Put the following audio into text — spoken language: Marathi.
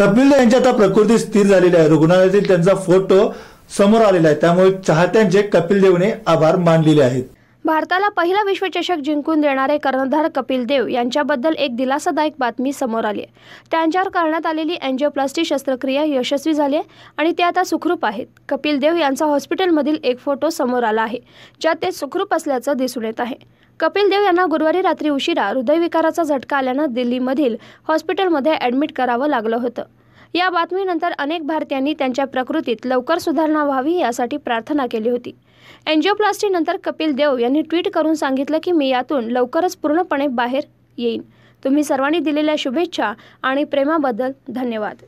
कपिल यांची आता प्रकृती स्थिर झालेली आहे रुग्णालयातील त्यांचा फोटो समोर आलेला आहे त्यामुळे चाहत्यांचे कपिल देवने आभार मानलेले आहेत भारताला पहिला विश्वचषक जिंकून देणारे कर्णधार कपिल देव यांच्याबद्दल एक दिलासादायक बातमी समोर आली आहे त्यांच्यावर करण्यात आलेली अँजिओप्लास्टी शस्त्रक्रिया यशस्वी झाली आहे आणि ते आता सुखरूप आहेत कपिल देव यांचा हॉस्पिटलमधील एक फोटो समोर आला आहे ज्यात ते सुखरूप असल्याचं दिसून येत आहे कपिल देव यांना गुरुवारी रात्री उशिरा हृदयविकाराचा झटका आल्यानं दिल्लीमधील हॉस्पिटलमध्ये ॲडमिट करावं लागलं होतं या बातमीनंतर अनेक भारतीयांनी त्यांच्या प्रकृतीत लवकर सुधारणा व्हावी यासाठी प्रार्थना केली होती एन्जिओप्लास्टीनंतर कपिल देव यांनी ट्विट करून सांगितलं की मी यातून लवकरच पूर्णपणे बाहेर येईन तुम्ही सर्वांनी दिलेल्या शुभेच्छा आणि प्रेमाबद्दल धन्यवाद